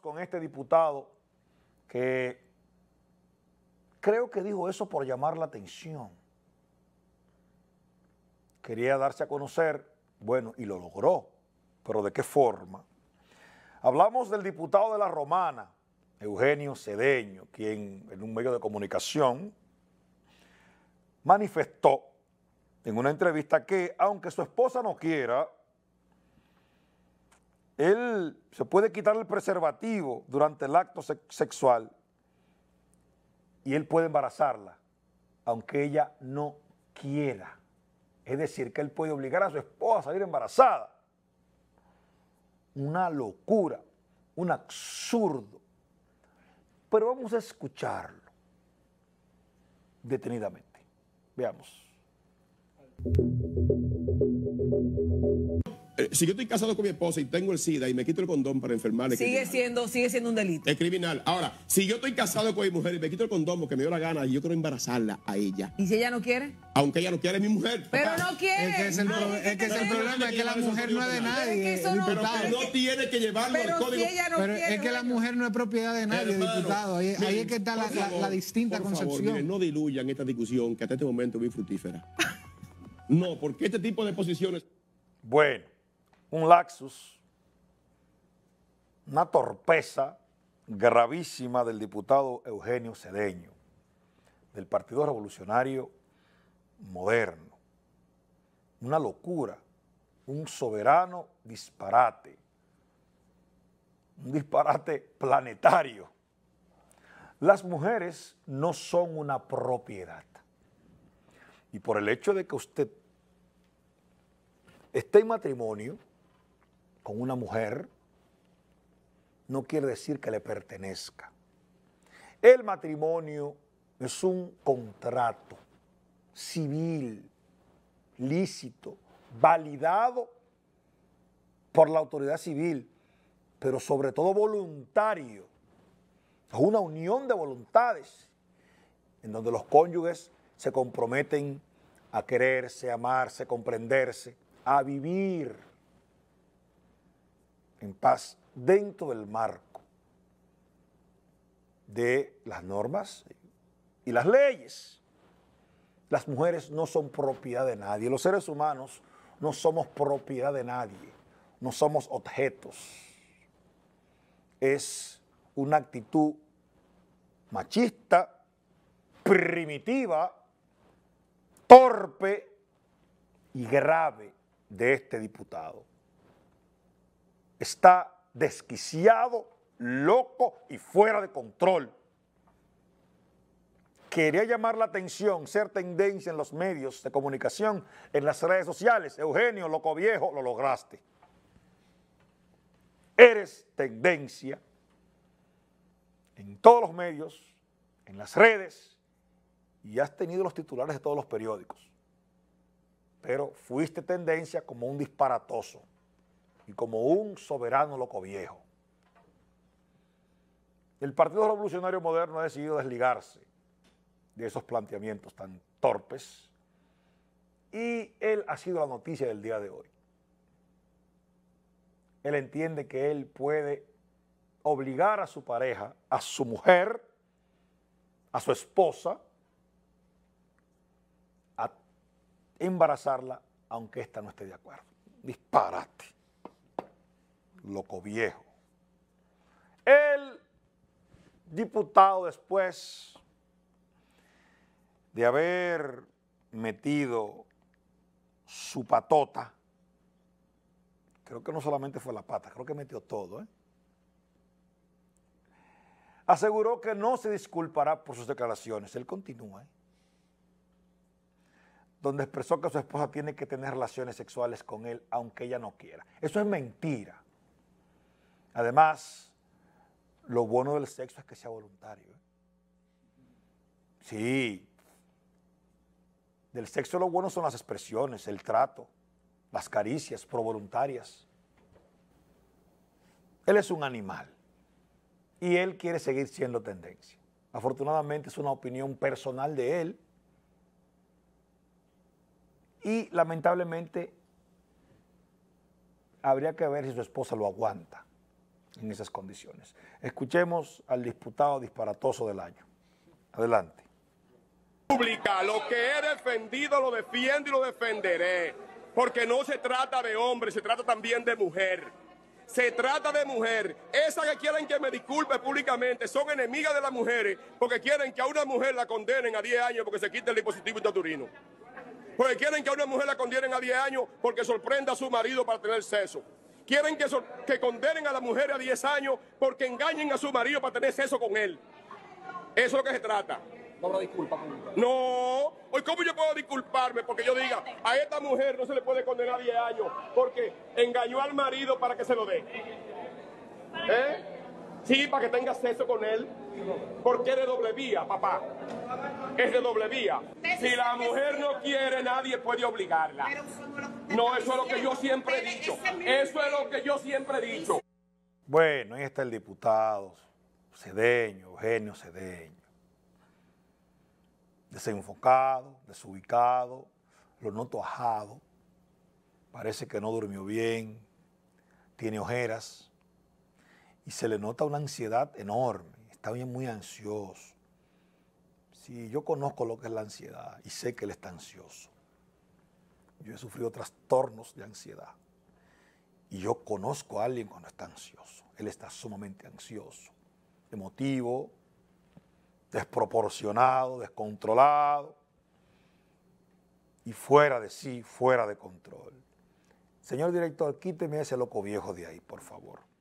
con este diputado que creo que dijo eso por llamar la atención. Quería darse a conocer, bueno, y lo logró, pero ¿de qué forma? Hablamos del diputado de la Romana, Eugenio Cedeño, quien en un medio de comunicación manifestó en una entrevista que, aunque su esposa no quiera, él se puede quitar el preservativo durante el acto sexual y él puede embarazarla, aunque ella no quiera. Es decir, que él puede obligar a su esposa a salir embarazada. Una locura, un absurdo. Pero vamos a escucharlo detenidamente. Veamos. Eh, si yo estoy casado con mi esposa y tengo el SIDA y me quito el condón para enfermarle. Sigue siendo, sigue siendo un delito. Es criminal. Ahora, si yo estoy casado con mi mujer y me quito el condón porque me dio la gana y yo quiero embarazarla a ella. ¿Y si ella no quiere? Aunque ella no quiere, es mi mujer. Pero no quiere. Es que es el, problema, es que la mujer no es de nadie. no, pero no tiene que llevarlo al código. es que la mujer no es propiedad de nadie, diputado. Ahí, es que está la, distinta concepción. Favor, miren, no diluyan esta discusión que hasta este momento es muy fructífera. no, porque este tipo de posiciones. Bueno un laxus, una torpeza gravísima del diputado Eugenio Cedeño, del Partido Revolucionario Moderno. Una locura, un soberano disparate, un disparate planetario. Las mujeres no son una propiedad. Y por el hecho de que usted esté en matrimonio, con una mujer no quiere decir que le pertenezca. El matrimonio es un contrato civil, lícito, validado por la autoridad civil, pero sobre todo voluntario. Es una unión de voluntades en donde los cónyuges se comprometen a quererse, amarse, comprenderse, a vivir en paz dentro del marco de las normas y las leyes. Las mujeres no son propiedad de nadie, los seres humanos no somos propiedad de nadie, no somos objetos. Es una actitud machista, primitiva, torpe y grave de este diputado está desquiciado, loco y fuera de control. Quería llamar la atención, ser tendencia en los medios de comunicación, en las redes sociales. Eugenio, loco viejo, lo lograste. Eres tendencia en todos los medios, en las redes, y has tenido los titulares de todos los periódicos. Pero fuiste tendencia como un disparatoso y como un soberano loco viejo. El Partido Revolucionario Moderno ha decidido desligarse de esos planteamientos tan torpes y él ha sido la noticia del día de hoy. Él entiende que él puede obligar a su pareja, a su mujer, a su esposa, a embarazarla aunque ésta no esté de acuerdo. Disparate loco viejo. El diputado después de haber metido su patota, creo que no solamente fue la pata, creo que metió todo, ¿eh? aseguró que no se disculpará por sus declaraciones. Él continúa, ¿eh? donde expresó que su esposa tiene que tener relaciones sexuales con él, aunque ella no quiera. Eso es mentira. Además, lo bueno del sexo es que sea voluntario. ¿eh? Sí. Del sexo lo bueno son las expresiones, el trato, las caricias provoluntarias. Él es un animal y él quiere seguir siendo tendencia. Afortunadamente es una opinión personal de él y lamentablemente habría que ver si su esposa lo aguanta en esas condiciones. Escuchemos al diputado disparatoso del año. Adelante. Pública, lo que he defendido lo defiendo y lo defenderé, porque no se trata de hombre, se trata también de mujer. Se trata de mujer. Esas que quieren que me disculpe públicamente son enemigas de las mujeres porque quieren que a una mujer la condenen a 10 años porque se quite el dispositivo tatuino Porque quieren que a una mujer la condenen a 10 años porque sorprenda a su marido para tener sexo. Quieren que, que condenen a la mujer a 10 años porque engañen a su marido para tener sexo con él. Eso es lo que se trata. No lo disculpa No. Hoy, ¿cómo yo puedo disculparme? Porque yo diga, a esta mujer no se le puede condenar a 10 años porque engañó al marido para que se lo dé. ¿Eh? Sí, para que tenga sexo con él. Porque es de doble vía, papá. Es de doble vía. Si la mujer no quiere, nadie puede obligarla. No, eso es lo que yo siempre he dicho. Eso es lo que yo siempre he dicho. Bueno, ahí está el diputado Cedeño, Eugenio Cedeño. Desenfocado, desubicado, lo noto ajado. Parece que no durmió bien, tiene ojeras y se le nota una ansiedad enorme está bien muy ansioso. Sí, yo conozco lo que es la ansiedad y sé que él está ansioso. Yo he sufrido trastornos de ansiedad. Y yo conozco a alguien cuando está ansioso. Él está sumamente ansioso, emotivo, desproporcionado, descontrolado y fuera de sí, fuera de control. Señor director, quíteme ese loco viejo de ahí, por favor.